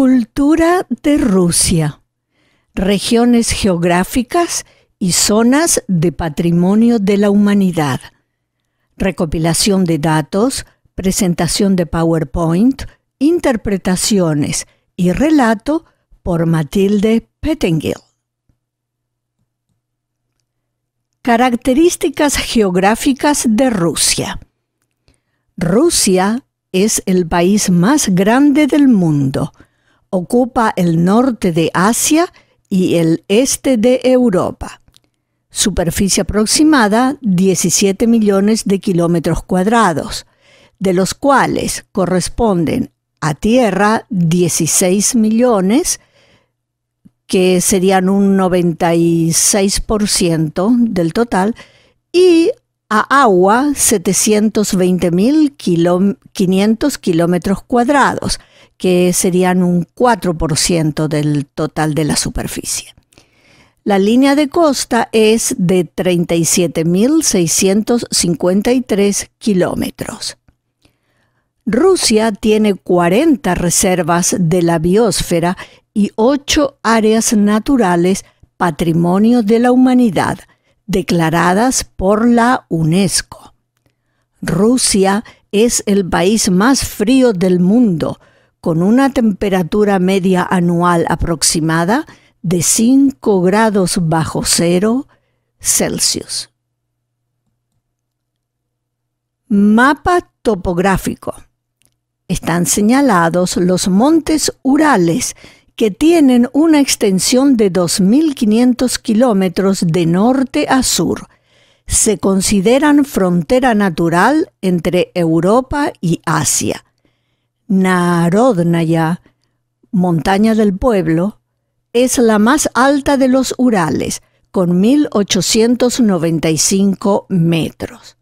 Cultura de Rusia. Regiones geográficas y zonas de patrimonio de la humanidad. Recopilación de datos, presentación de PowerPoint, interpretaciones y relato por Matilde Pettengill. Características geográficas de Rusia. Rusia es el país más grande del mundo Ocupa el norte de Asia y el este de Europa. Superficie aproximada 17 millones de kilómetros cuadrados, de los cuales corresponden a tierra 16 millones, que serían un 96% del total, y a agua 720.500 kilómetros cuadrados, que serían un 4% del total de la superficie. La línea de costa es de 37.653 kilómetros. Rusia tiene 40 reservas de la biosfera y 8 áreas naturales patrimonio de la humanidad declaradas por la UNESCO. Rusia es el país más frío del mundo, con una temperatura media anual aproximada de 5 grados bajo cero Celsius. Mapa topográfico. Están señalados los montes Urales, que tienen una extensión de 2.500 kilómetros de norte a sur. Se consideran frontera natural entre Europa y Asia. Narodnaya, montaña del pueblo, es la más alta de los Urales, con 1.895 metros.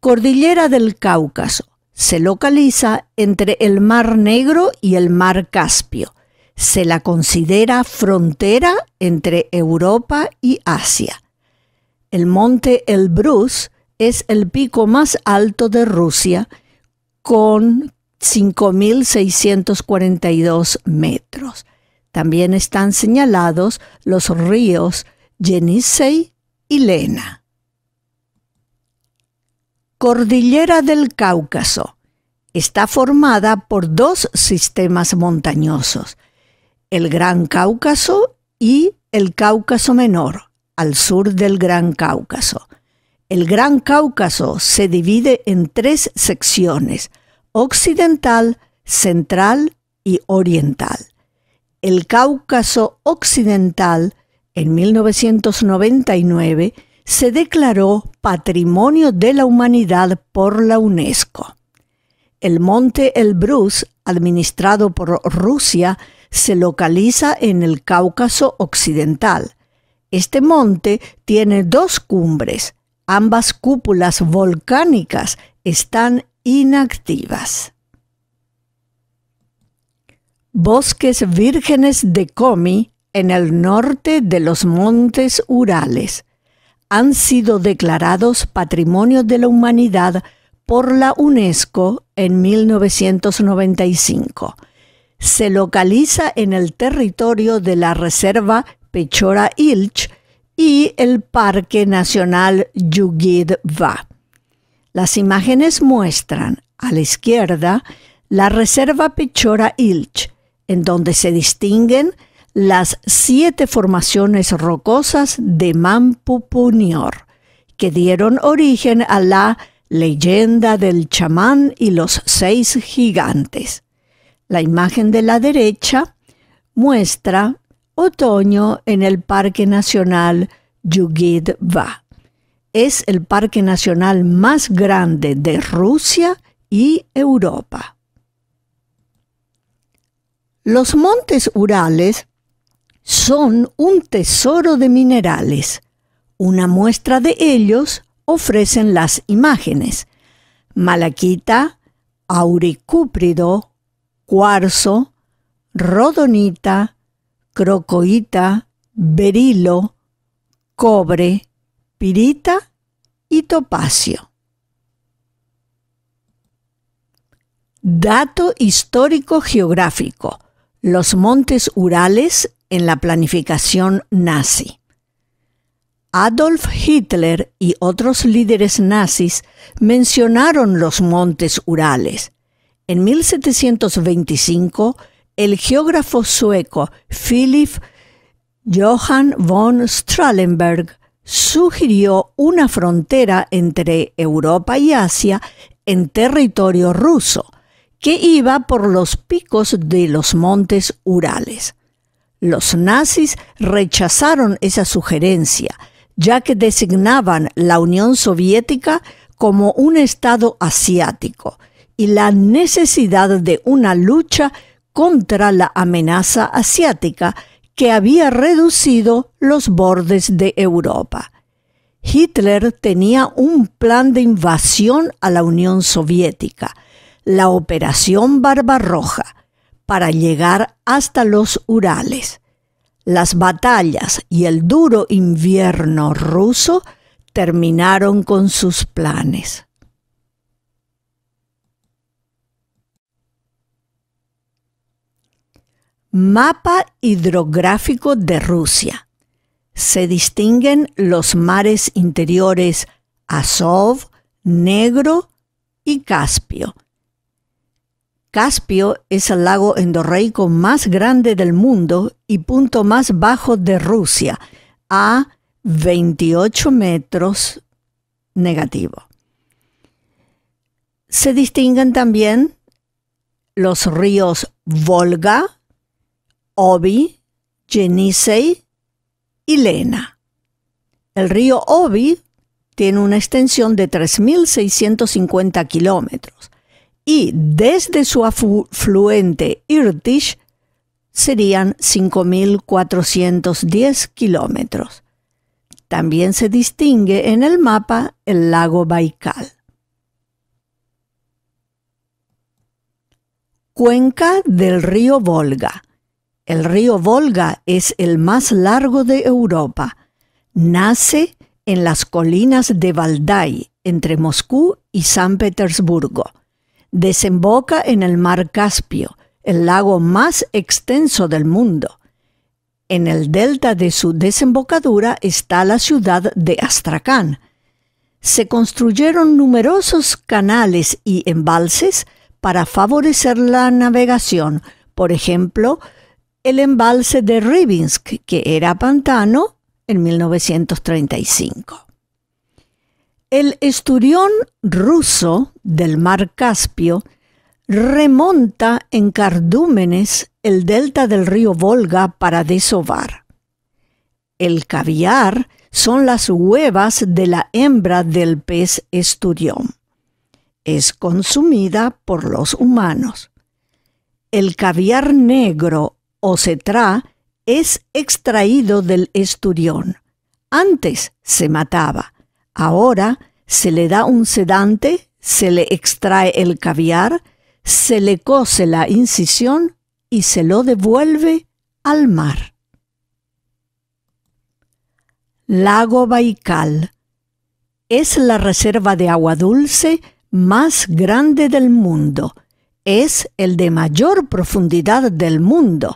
Cordillera del Cáucaso. Se localiza entre el Mar Negro y el Mar Caspio. Se la considera frontera entre Europa y Asia. El monte Elbrus es el pico más alto de Rusia, con 5.642 metros. También están señalados los ríos Yenisei y Lena. Cordillera del Cáucaso. Está formada por dos sistemas montañosos, el Gran Cáucaso y el Cáucaso Menor, al sur del Gran Cáucaso. El Gran Cáucaso se divide en tres secciones, occidental, central y oriental. El Cáucaso Occidental, en 1999, se declaró Patrimonio de la Humanidad por la UNESCO. El monte Elbrus, administrado por Rusia, se localiza en el Cáucaso Occidental. Este monte tiene dos cumbres. Ambas cúpulas volcánicas están inactivas. Bosques vírgenes de Komi en el norte de los montes Urales han sido declarados Patrimonio de la Humanidad por la UNESCO en 1995. Se localiza en el territorio de la Reserva Pechora Ilch y el Parque Nacional Va. Las imágenes muestran, a la izquierda, la Reserva Pechora Ilch, en donde se distinguen las siete formaciones rocosas de Mampupunior, que dieron origen a la leyenda del chamán y los seis gigantes. La imagen de la derecha muestra otoño en el Parque Nacional Yugidva es el parque nacional más grande de Rusia y Europa. Los montes Urales son un tesoro de minerales. Una muestra de ellos ofrecen las imágenes. Malaquita, auricúprido, cuarzo, rodonita, crocoíta, berilo, cobre, pirita y topacio. Dato histórico geográfico. Los montes Urales en la planificación nazi. Adolf Hitler y otros líderes nazis mencionaron los montes Urales. En 1725, el geógrafo sueco Philip Johann von Stralenberg sugirió una frontera entre Europa y Asia en territorio ruso, que iba por los picos de los montes Urales. Los nazis rechazaron esa sugerencia, ya que designaban la Unión Soviética como un Estado asiático y la necesidad de una lucha contra la amenaza asiática que había reducido los bordes de Europa. Hitler tenía un plan de invasión a la Unión Soviética, la Operación Barbarroja, para llegar hasta los Urales. Las batallas y el duro invierno ruso terminaron con sus planes. Mapa hidrográfico de Rusia. Se distinguen los mares interiores Azov, Negro y Caspio. Caspio es el lago endorreico más grande del mundo y punto más bajo de Rusia, a 28 metros negativo. Se distinguen también los ríos Volga, Obi, Genisei y Lena. El río Obi tiene una extensión de 3.650 kilómetros y desde su afluente Irtysh serían 5.410 kilómetros. También se distingue en el mapa el lago Baikal. Cuenca del río Volga. El río Volga es el más largo de Europa. Nace en las colinas de Valdai, entre Moscú y San Petersburgo. Desemboca en el mar Caspio, el lago más extenso del mundo. En el delta de su desembocadura está la ciudad de Astracán. Se construyeron numerosos canales y embalses para favorecer la navegación, por ejemplo, el embalse de Rybinsk, que era pantano, en 1935. El esturión ruso del mar Caspio remonta en cardúmenes el delta del río Volga para desovar. El caviar son las huevas de la hembra del pez esturión. Es consumida por los humanos. El caviar negro o cetrá es extraído del esturión. Antes se mataba, ahora se le da un sedante, se le extrae el caviar, se le cose la incisión y se lo devuelve al mar. Lago Baikal es la reserva de agua dulce más grande del mundo. Es el de mayor profundidad del mundo,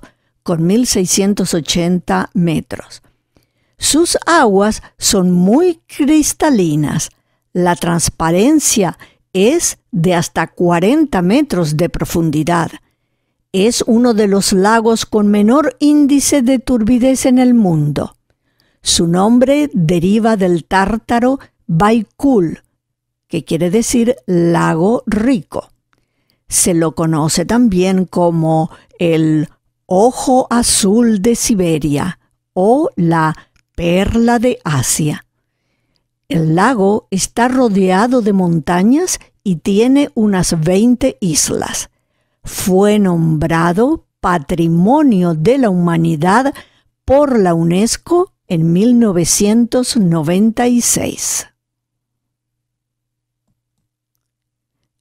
con 1.680 metros. Sus aguas son muy cristalinas. La transparencia es de hasta 40 metros de profundidad. Es uno de los lagos con menor índice de turbidez en el mundo. Su nombre deriva del tártaro Baikul, que quiere decir lago rico. Se lo conoce también como el ojo azul de Siberia o la perla de Asia. El lago está rodeado de montañas y tiene unas 20 islas. Fue nombrado Patrimonio de la Humanidad por la UNESCO en 1996.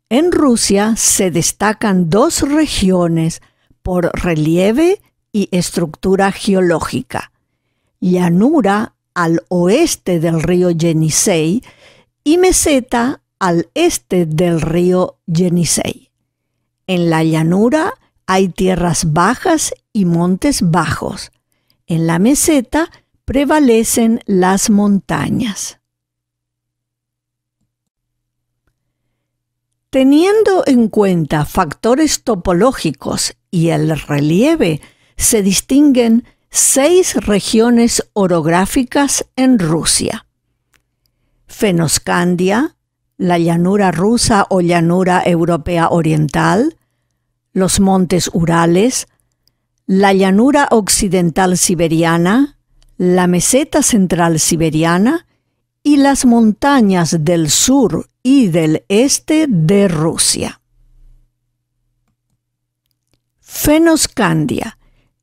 En Rusia se destacan dos regiones por relieve y estructura geológica. Llanura al oeste del río Yenisei y meseta al este del río Yenisei. En la llanura hay tierras bajas y montes bajos. En la meseta prevalecen las montañas. Teniendo en cuenta factores topológicos y el relieve se distinguen seis regiones orográficas en Rusia. Fenoscandia, la llanura rusa o llanura europea oriental, los montes Urales, la llanura occidental siberiana, la meseta central siberiana y las montañas del sur y del este de Rusia. Fenoscandia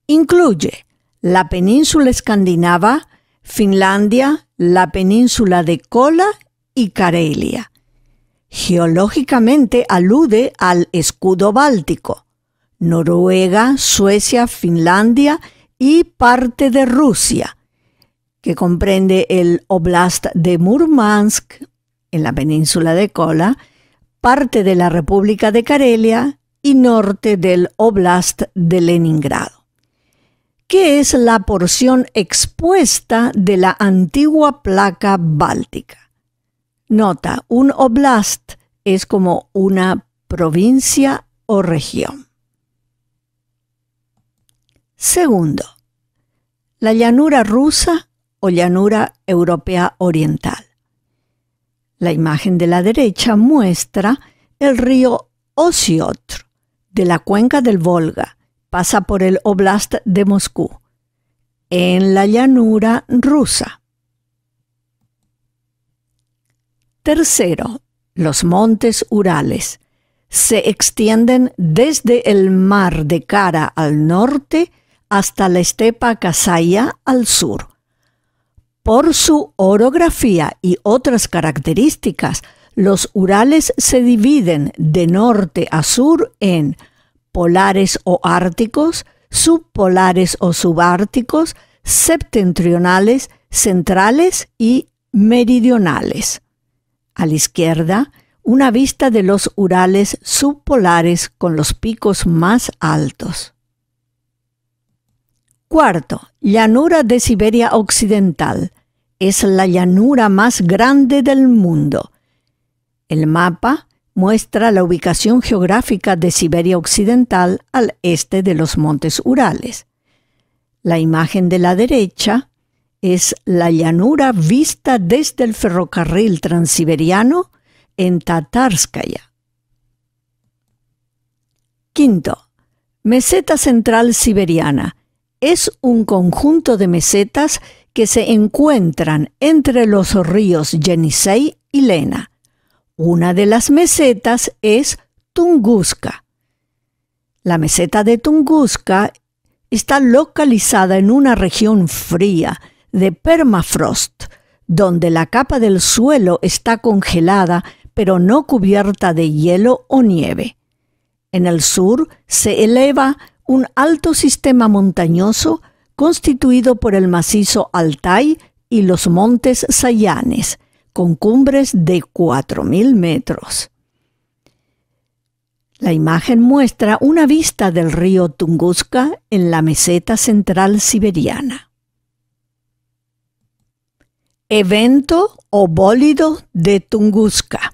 incluye la península escandinava, Finlandia, la península de Kola y Karelia. Geológicamente alude al escudo báltico, Noruega, Suecia, Finlandia y parte de Rusia, que comprende el oblast de Murmansk, en la península de Kola, parte de la República de Karelia y norte del Oblast de Leningrado, que es la porción expuesta de la antigua placa báltica. Nota, un oblast es como una provincia o región. Segundo, la llanura rusa o llanura europea oriental. La imagen de la derecha muestra el río Osiotr, de la cuenca del Volga, pasa por el Oblast de Moscú, en la llanura rusa. Tercero, los montes Urales se extienden desde el mar de Kara al norte hasta la estepa Kasaya al sur. Por su orografía y otras características, los Urales se dividen de norte a sur en polares o árticos, subpolares o subárticos, septentrionales, centrales y meridionales. A la izquierda, una vista de los Urales subpolares con los picos más altos. Cuarto, llanura de Siberia Occidental. Es la llanura más grande del mundo. El mapa muestra la ubicación geográfica de Siberia Occidental al este de los montes Urales. La imagen de la derecha es la llanura vista desde el ferrocarril transiberiano en Tatarskaya. Quinto, meseta central siberiana. Es un conjunto de mesetas que se encuentran entre los ríos Yenisei y Lena una de las mesetas es Tunguska. La meseta de Tunguska está localizada en una región fría de permafrost, donde la capa del suelo está congelada pero no cubierta de hielo o nieve. En el sur se eleva un alto sistema montañoso constituido por el macizo Altai y los montes Sayanes, con cumbres de 4.000 metros. La imagen muestra una vista del río Tunguska en la meseta central siberiana. Evento o de Tunguska.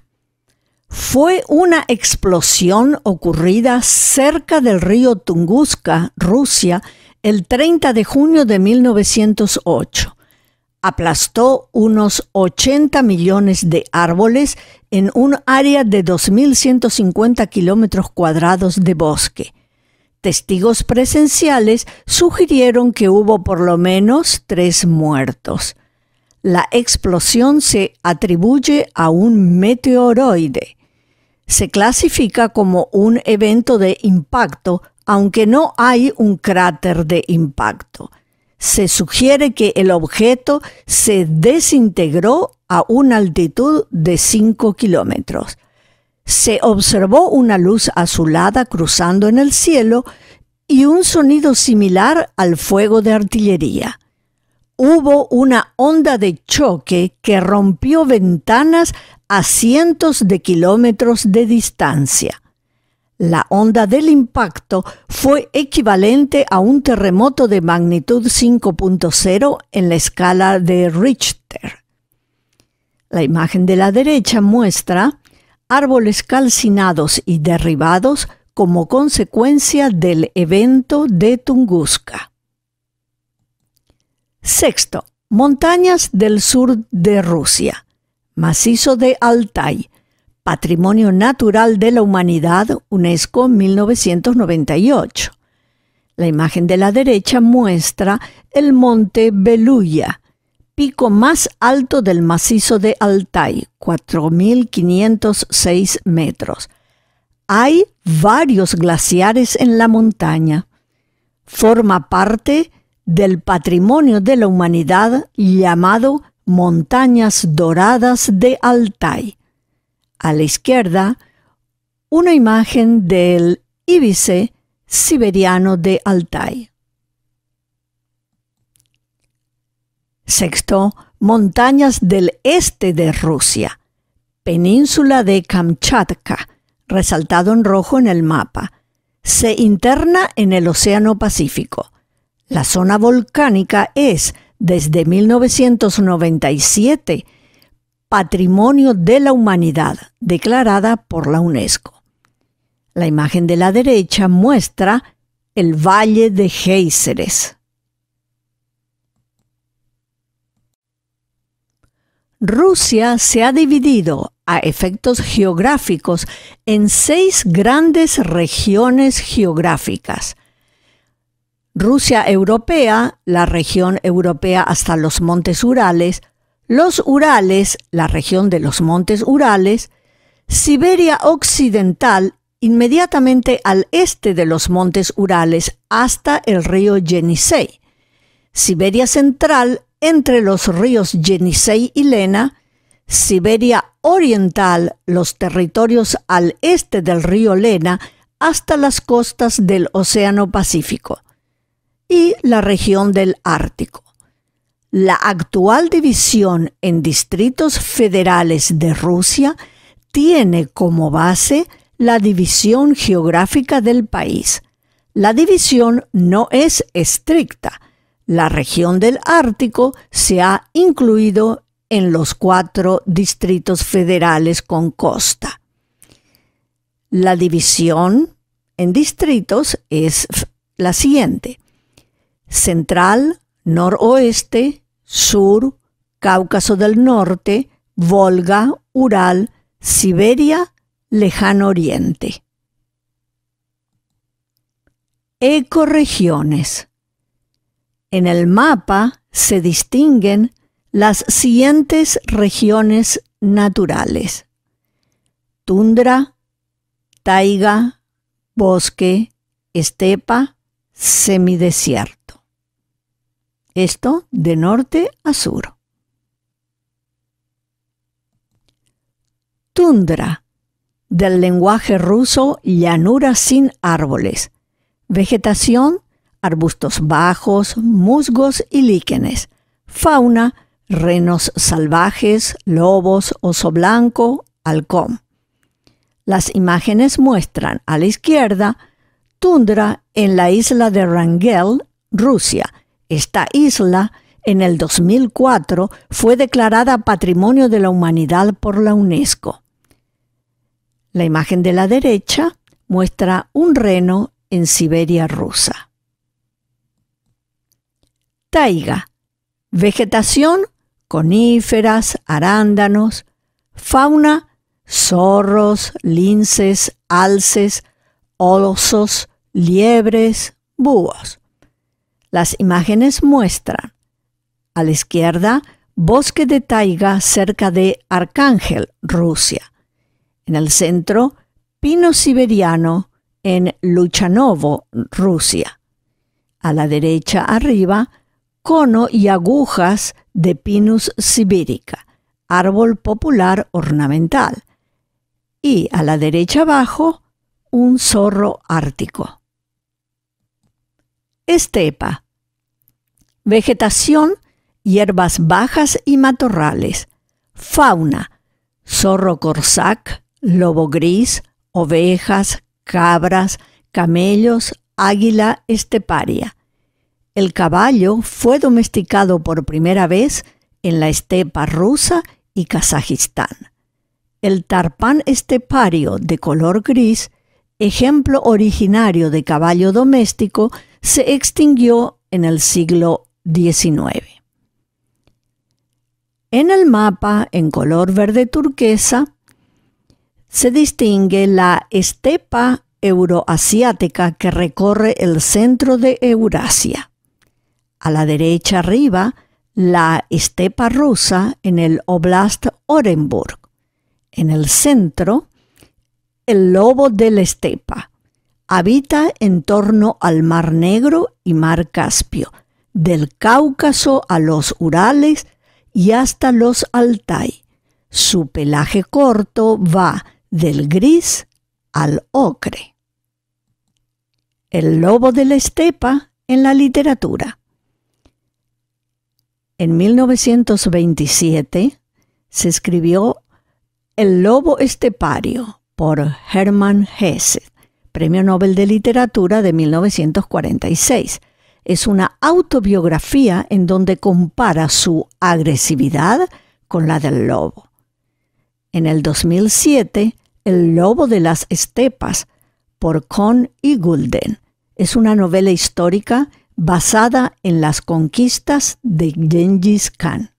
Fue una explosión ocurrida cerca del río Tunguska, Rusia, el 30 de junio de 1908 aplastó unos 80 millones de árboles en un área de 2.150 kilómetros cuadrados de bosque. Testigos presenciales sugirieron que hubo por lo menos tres muertos. La explosión se atribuye a un meteoroide. Se clasifica como un evento de impacto, aunque no hay un cráter de impacto se sugiere que el objeto se desintegró a una altitud de 5 kilómetros. Se observó una luz azulada cruzando en el cielo y un sonido similar al fuego de artillería. Hubo una onda de choque que rompió ventanas a cientos de kilómetros de distancia. La onda del impacto fue equivalente a un terremoto de magnitud 5.0 en la escala de Richter. La imagen de la derecha muestra árboles calcinados y derribados como consecuencia del evento de Tunguska. Sexto, montañas del sur de Rusia, macizo de Altai, Patrimonio Natural de la Humanidad, UNESCO 1998. La imagen de la derecha muestra el monte Beluya, pico más alto del macizo de Altai, 4.506 metros. Hay varios glaciares en la montaña. Forma parte del patrimonio de la humanidad llamado Montañas Doradas de Altai a la izquierda, una imagen del íbice siberiano de Altai. Sexto, montañas del este de Rusia, península de Kamchatka, resaltado en rojo en el mapa. Se interna en el Océano Pacífico. La zona volcánica es, desde 1997, Patrimonio de la Humanidad, declarada por la UNESCO. La imagen de la derecha muestra el Valle de Géiseres. Rusia se ha dividido a efectos geográficos en seis grandes regiones geográficas. Rusia europea, la región europea hasta los montes Urales, los Urales, la región de los montes Urales, Siberia Occidental, inmediatamente al este de los montes Urales hasta el río Yenisei. Siberia Central, entre los ríos Yenisei y Lena. Siberia Oriental, los territorios al este del río Lena hasta las costas del Océano Pacífico. Y la región del Ártico. La actual división en distritos federales de Rusia tiene como base la división geográfica del país. La división no es estricta. La región del Ártico se ha incluido en los cuatro distritos federales con costa. La división en distritos es la siguiente. Central, noroeste, Sur, Cáucaso del Norte, Volga, Ural, Siberia, Lejano Oriente. Ecoregiones. En el mapa se distinguen las siguientes regiones naturales. Tundra, taiga, bosque, estepa, semidesierto. Esto de norte a sur. Tundra. Del lenguaje ruso, llanura sin árboles. Vegetación, arbustos bajos, musgos y líquenes. Fauna, renos salvajes, lobos, oso blanco, halcón. Las imágenes muestran a la izquierda tundra en la isla de Rangel, Rusia, esta isla en el 2004 fue declarada Patrimonio de la Humanidad por la UNESCO. La imagen de la derecha muestra un reno en Siberia rusa. Taiga. Vegetación, coníferas, arándanos. Fauna, zorros, linces, alces, osos, liebres, búhos. Las imágenes muestran a la izquierda bosque de taiga cerca de Arcángel, Rusia. En el centro, pino siberiano en Luchanovo, Rusia. A la derecha arriba, cono y agujas de Pinus sibirica, árbol popular ornamental. Y a la derecha abajo, un zorro ártico estepa, vegetación, hierbas bajas y matorrales, fauna, zorro corsac, lobo gris, ovejas, cabras, camellos, águila esteparia. El caballo fue domesticado por primera vez en la estepa rusa y Kazajistán. El tarpán estepario de color gris ejemplo originario de caballo doméstico, se extinguió en el siglo XIX. En el mapa, en color verde turquesa, se distingue la estepa euroasiática que recorre el centro de Eurasia. A la derecha arriba, la estepa rusa en el Oblast Orenburg. En el centro, el lobo de la estepa. Habita en torno al Mar Negro y Mar Caspio, del Cáucaso a los Urales y hasta los Altai. Su pelaje corto va del gris al ocre. El lobo de la estepa en la literatura. En 1927 se escribió El lobo estepario, por Hermann Hesse, Premio Nobel de Literatura de 1946. Es una autobiografía en donde compara su agresividad con la del lobo. En el 2007, El lobo de las estepas, por Con Gulden es una novela histórica basada en las conquistas de Gengis Khan.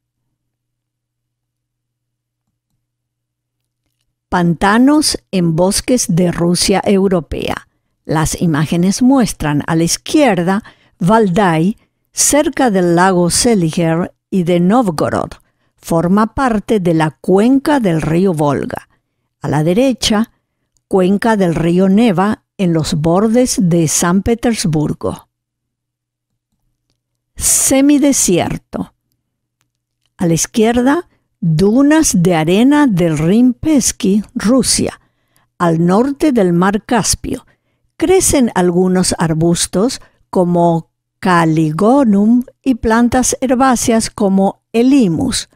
Pantanos en bosques de Rusia europea. Las imágenes muestran a la izquierda Valdai, cerca del lago Seliger y de Novgorod. Forma parte de la cuenca del río Volga. A la derecha, cuenca del río Neva en los bordes de San Petersburgo. Semidesierto. A la izquierda, dunas de arena del Rimpeski, Rusia, al norte del mar Caspio. Crecen algunos arbustos como Caligonum y plantas herbáceas como Elimus.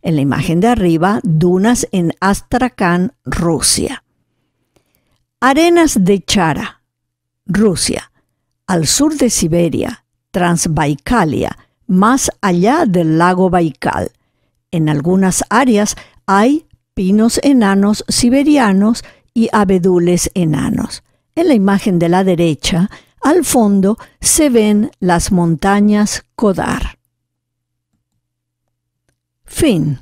En la imagen de arriba, dunas en Astrakhan, Rusia. Arenas de Chara, Rusia, al sur de Siberia, Transbaikalia, más allá del lago Baikal en algunas áreas hay pinos enanos siberianos y abedules enanos. En la imagen de la derecha, al fondo, se ven las montañas Kodar. Fin.